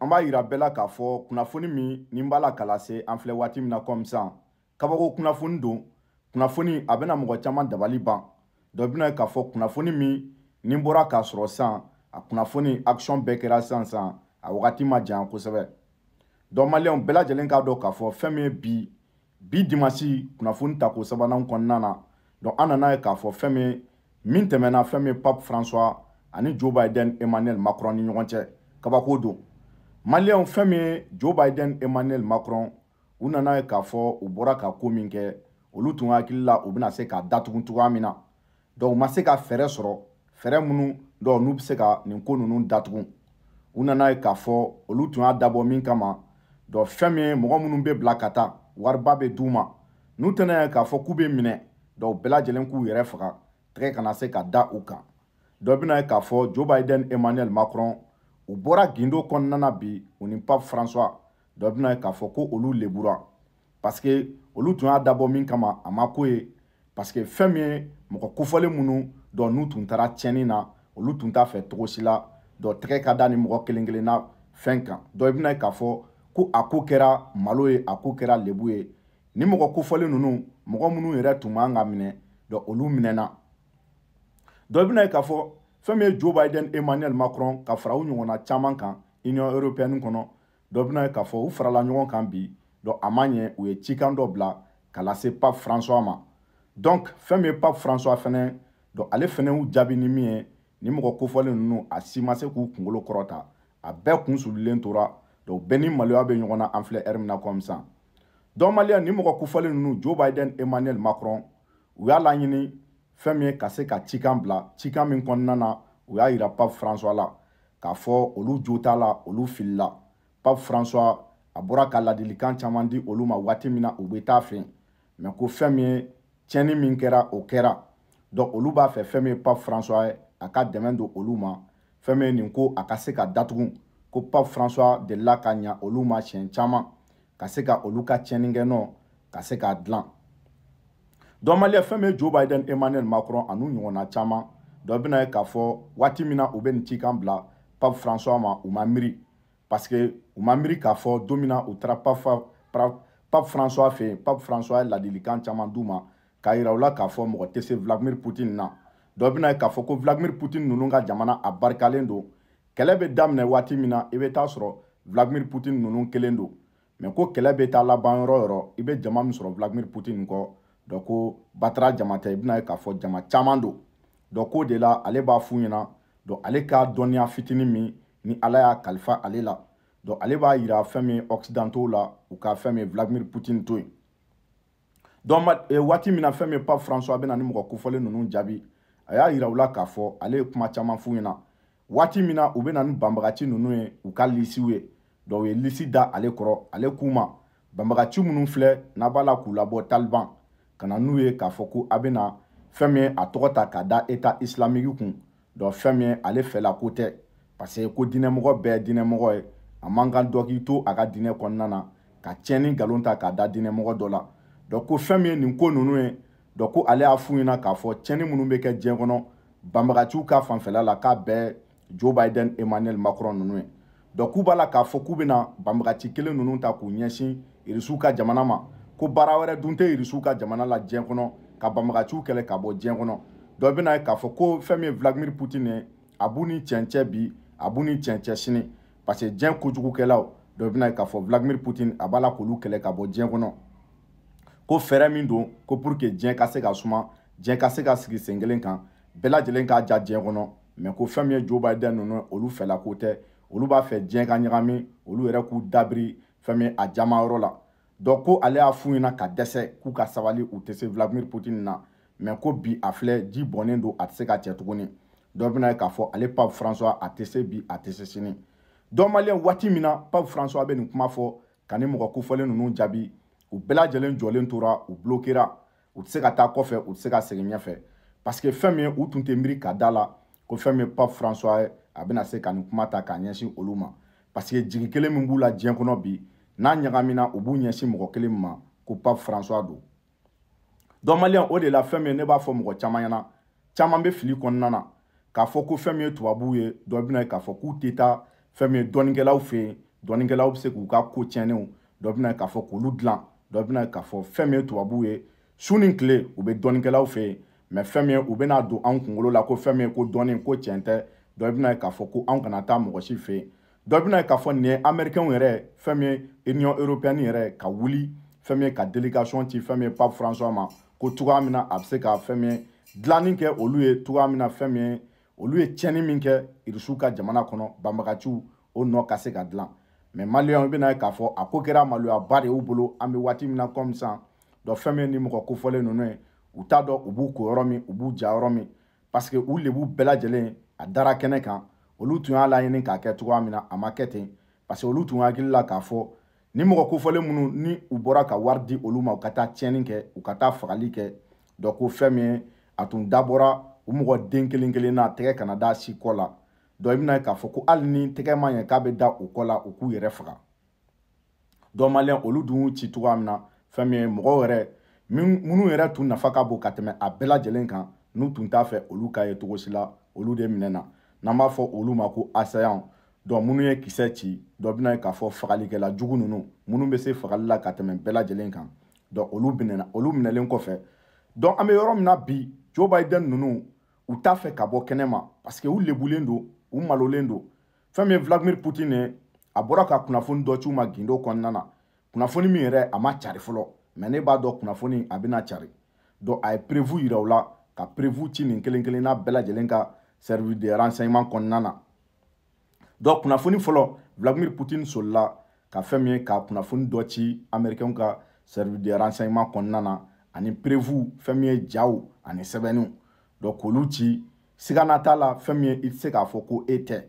an b'a yira bɛɛ la k'a fɔ kunnafoni min nin b'a la ka lase an filɛ waati min na kɔmi sisan kabako kunnafoni don kunnafoni a bɛna mɔgɔ caman dabali ban dɔ bɛna k'a fɔ kunnafoni min nin bɔra k'a sɔrɔ sisan a kunnafoni action bɛɛ kɛra sisan sisan a wagati ma jan kosɛbɛ dɔn maliyɛnw bɛɛ lajɛlen k'a dɔn k'a fɔ fɛn min ye bi bi dimasi kunnafoni tako sabanan kɔnɔna na dɔn an nana ye k'a fɔ fɛn min min tɛmɛna fɛn min ye pape françois ani joe biden emmanuel macron ni ɲɔgɔn cɛ kabako don maliyɛnw fɛn min ye joe biden emmanuel macron u nana ye k'a fɔ u bɔra ka ko min kɛ olu tun hakili la u bɛna se k'a datugu cogoya min na dɔnku u ma se ka fɛɛrɛ sɔrɔ fɛɛrɛ minnu dɔw n'u bɛ se ka nin ko ninnu datugu u nana ye k'a fɔ olu tun y'a dabɔ min kama dɔn fɛn min ye mɔgɔ minnu bɛ bila ka taa wariba bɛ d'u ma n'u tɛna ye k'a fɔ k'u bɛ minɛ dɔw bɛɛ lajɛlen k'u yɛrɛ faga tɛgɛ kana se ka da u kan dɔ bɛna ye k'a fɔ joe biden emmanuel macron u bɔra gindo kɔnɔna na bi u ni pape françois dɔ bɛna ye k'a fɔ ko olu lebura paseke olu tun y'a dabɔ min kama a ma ko ye paseke fɛn min ye mɔgɔ kofɔlen minnu dɔn n'u tun taara tiɲɛni na olu tun t'a fɛ cogo si la dɔ tɛgɛ ka da ni mɔgɔ kelen kelen na fɛn kan dɔ i bɛna ye k'a fɔ ko a ko kɛra malo ye a ko kɛra lebu ye ni mɔgɔ kofɔlen ninnu mɔgɔ minnu yɛrɛ tun man ka minɛ dɔ olu minɛna dɔ i bɛna ye k'a fɔ fɛn min ye joe biden emmanuel macron ka fara u ɲɔgɔnna caman kan union européenne kɔnɔ dɔ bɛna k'a fɔ u farala ɲɔgɔn kan bi dɔn a ma ɲɛ u ye cikan dɔ bila ka lase pape françois ma donc fɛn min ye pape françois fɛnɛ dɔn ale fɛnɛ y'u jaabi ni min ye ni mɔgɔ kofɔlen ninnu a si ma se k'u kunkolo kɔrɔta a bɛɛ kun sululen tora dɔn bɛɛ ni maloya bɛ ɲɔgɔn na an filɛ ɛri min na kɔmi sisan dɔn maliyɛn ni mɔgɔ kofɔlen ninnu joe biden emmanuel macron u y'a laɲini fɛn min ye ka se ka cikan bila cikan min kɔnɔna na o y'a yira pape françois la k'a fɔ olu jo t'a la olu filila pape françois a bɔra ka ladilikan caman di olu ma waati min na u bɛ taa fɛ mɛ ko fɛn min ye tiɲɛni min kɛra o kɛra donc olu b'a fɛ fɛn min ye pape françois ye a ka dɛmɛ don olu ma fɛn min ye nin ko a ka se ka datugu ko pape françois delila ka ɲa olu ma siɲɛ caman ka se ka olu ka tiɲɛni kɛ nɔ ka se k'a dilan dɔnbaliya fɛn min ye joe biden emmanuel macron an'u ɲɔgɔnna caman dɔ bɛna ye k'a fɔ waati min na u bɛ nin cikan bila pape françois ma u ma miiri parce que u ma miiri k'a fɔ don min na u taara pape françois fɛ yen pape françois ye ladilikan caman d'u ma k'a yira u la k'a fɔ mɔgɔ tɛ se vladimir putin na dɔ bɛna ye k'a fɔ ko vladimir putin ninnu ka jamana a barikalen don kɛlɛ bɛ daminɛ waati min na i bɛ taa sɔrɔ vladimir putin ninnu kelen don mɛ ko kɛlɛ bɛ taa laban yɔrɔ o yɔrɔ i bɛ jama min sɔrɔ vladimir putin kɔ dɔ ko euh, batara jama tɛ i bɛna ye k'a fɔ jama caman don dɔ k'o de la ale b'a f'u ɲɛna dɔ ale ka dɔnniya fitinin min ni ala y'a kalifa ale la dɔ ale b'a yira fɛn min ye ɔkisidantɔw la u ka fɛn min ye vladimir putin to yen dɔn e, euh, waati min na fɛn min ye pape françois bɛ na ni mɔgɔ kofɔlen ninnu jaabi a y'a yira u la k'a fɔ ale ye kuma caman f'u ɲɛna waati min na u bɛ na ni banbagaci ninnu ye u ka lisiw ye dɔw ye lisi da ale kɔrɔ ale k'u ma banbagaci minnu filɛ n'a b'a la k'u labɔ taliban ka na n'u ye k'a fɔ ko a bɛna fɛn min ye a tɔgɔ ta k'a da eta islamique kun dɔn fɛn min ye ale fɛla ko tɛ parce que ko diinɛmɔgɔ bɛɛ diinɛmɔgɔ ye e. a man kan dɔ k'i to a ka diinɛ kɔnɔna na ka tiɲɛ ni nkalon ta k'a da diinɛmɔgɔ dɔ la dɔn ko fɛn min ye nin e, ko ninnu ye dɔn ko ale y'a f'u ɲɛna k'a fɔ tiɲɛni minnu bɛ kɛ diɲɛ kɔnɔ banbagaciw ka fanfɛla la k'a bɛɛ joe biden emmanuel macron ninnu ye dɔn k'u b'a la k'a fɔ k'u bɛna banbagaci kelen ninnu ta k'u ɲɛsin irisiw ka jamana ma ko baara wɛrɛ dun tɛ irisiw ka jamana la diɲɛ kɔnɔ ka banbagaciw kɛlɛ ka bɔ diɲɛ kɔnɔ dɔ bɛna ye k'a fɔ ko fɛn min ye vladimir putin ye a b'u ni cɛncɛ bi a b'u ni cɛncɛ sini parce que diɲɛ kojugukɛlaw dɔ bɛna ye k'a fɔ vladimir putin a b'a la k'olu kɛlɛ ka bɔ diɲɛ kɔnɔ ko fɛɛrɛ min don ko pour que diɲɛ ka se ka suma diɲɛ ka se ka sigi sen kelen kan bɛɛ lajɛlen k'a ja diɲɛ kɔnɔ mɛ ko fɛn min ye joe biden ninnu olu fɛla ko tɛ olu b'a fɛ diɲɛ ka ɲagami olu yɛrɛ k'u dabiri fɛn min a jamayɔrɔ la donc ko ale y'a f'u ɲɛna ka dɛsɛ k'u ka sabali u tɛ se vladimir putin na mɛ ko bi a filɛ ji bɔnnen don a tɛ se ka cɛ tuguni dɔ bɛna ye k'a fɔ ale pape françois a tɛ se bi a tɛ se sini dɔn maliyɛn waati min na pape françois bɛ nin kuma fɔ ka ni mɔgɔ kofɔlen ninnu jaabi u bɛɛ lajɛlen jɔlen tora u bulokera u tɛ se ka taa kɔfɛ u tɛ se ka segin ɲɛfɛ parce que fɛn min u tun tɛ miiri ka da la ko fɛn min pape françois ye a bɛna se ka nin kuma ta k'a ɲɛsin olu ma parce que jigi kelen min b'u la diɲɛ kɔnɔ bi n'a ɲagamina u b'u ɲɛsin mɔgɔ kelen ma ko pape françois don dɔnmaliyɛn o de la fɛn min ye ne b'a fɔ mɔgɔ caman ɲɛna caman bɛ fili kɔnɔna na k'a fɔ ko fɛn min ye tubabuw ye dɔ bɛna ye k'a fɔ k'u tɛ taa fɛn min ye dɔnnikɛlaw fɛ yen dɔnnikɛlaw bɛ se k'u ka ko tiɲɛnenw dɔ bɛna ye k'a fɔ k'olu dilan dɔ bɛna ye k'a fɔ fɛn min ye tubabuw ye su ni tile u bɛ dɔnnikɛlaw fɛ yen mɛ fɛn min ye u bɛna don an kunkolo la ko fɛn min ye ko dɔnni ko tiɲɛ tɛ dɔ bɛna ye k'a fɔ ko anw kana taa mɔgɔ si fɛ yen dɔ bɛna k'a fɔ nin ye amɛrikɛnw yɛrɛ fɛn min ye union européenne yɛrɛ ka wuli fɛn min ye ka délégation ci fɛn min ye pape françois ma ko cogoya min na a bɛ se ka fɛn min ye dilanni kɛ olu ye cogoya min na fɛn min ye olu ye tiɲɛni min kɛ irisiw ka jamana kɔnɔ banbagaciw o nɔ ka se ka dilan mɛ maliyɛnw bɛna ye k'a fɔ a ko kɛra maloyaba de y'u bolo an bɛ waati min na komi sisan dɔ fɛn min ye nin mɔgɔ kofɔlen ninnu ye u t'a dɔn u b'u ko yɔrɔ min u b'u ja yɔrɔ min parce u lebu bɛɛ lajɛlen a dara kɛnɛ kan olu tun y'a kake k'a kɛ cogoya min na a ma parce que olu tun k'a fɔ ni mɔgɔ kofɔlen minnu ni u bɔra ka wari di olu ma u ka taa tiɲɛni kɛ u ka taa fagali kɛ dɔ ko fɛn min ye a tun dabɔra u mɔgɔ den kelen kelen na tɛgɛ kana da si kɔ la dɔ i bɛna k'a fɔ ko hali ni ma ɲɛ k'a bɛ da u kɔ u k'u yɛrɛ faga dɔ maliyɛn olu dun y'u ci cogoya min na fɛn min ye tun nafa ka bon ka tɛmɛ a n'u tun t'a fɛ olu ye cogo si la olu n'an b'a fɔ olu ma ko asayanw dɔn minnu ye kisɛ ci dɔ bɛna ye k'a fɔ fagalikɛla jugu ninnu minnu bɛ se fagali la ka tɛmɛ bɛɛ lajɛlen kan dɔn olu minɛna olu minɛlen kɔfɛ dɔn an bɛ yɔrɔ min na bi joe biden ninnu u t'a fɛ ka bɔ kɛnɛma parce que u lebulen don u malolen don fɛn min ye vladimir putin ye a bɔra ka kunnafoni dɔ ci u ma gindo kɔnɔna na kunnafoni min yɛrɛ a ma cari fɔlɔ mɛ ne b'a dɔn kunnafoni a bɛna cari dɔn a ye perewu yira u la ka perewu ci nin kelen kelenna bɛɛ lajɛlen ka Servi de ransayman kon nana Do pou na founi folo Vladimir Putin sol la Ka femye ka pou na founi do ti Amerike yon ka servi de ransayman kon nana Ani prevou femye dja ou Ani sebe nou Do kou louti Siganata la femye itse ka fokou ete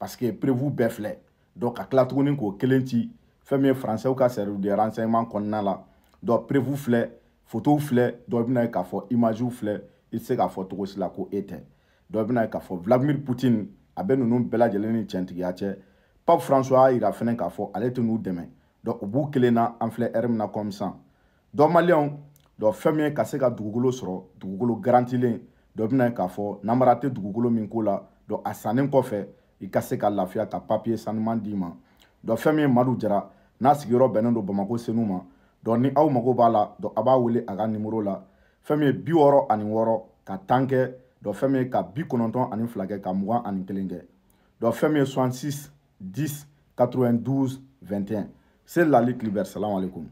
Paske prevou be fle Do kaklatounen kou kelen ti Femye franse ou ka servi de ransayman kon nana Do prevou fle Foto ou fle Do vina yon e ka fokou imajou fle Itse ka fokou sila kou ete dɔ bɛna ye k'a fɔ vladimir putin a bɛ ninnu bɛɛ lajɛlen ni cɛntigiya cɛ pape françois y'a yira fɛnɛ k'a fɔ ale tɛ n'u dɛmɛ dɔ u b'u kelen na an filɛ ɛri min na kɔmi sisan dɔ maliyɛnw dɔ fɛn min ye ka se ka dugukolo sɔrɔ dugukolo garantilen dɔ bɛna ye k'a fɔ namara tɛ dugukolo min ko la dɔ a sannen kɔfɛ i ka se ka lafiya ka papiye sanuman d'i ma dɔ fɛn min ye madu jara n'a sigiyɔrɔ bɛnnen don bamako senu ma dɔ ni aw mago b'a la dɔ a b'a wele a ka nimoro la fɛn min ye bi wɔɔrɔ ani wɔɔrɔ ka tan kɛ dɔn fɛn min ye ka bi kɔnɔntɔn ani fila kɛ ka mugan ani kelen kɛ dɔn fɛn min ye soixante six dix quatre vingt douze vingt et un c'est lali kilibɛri salamu aleykum.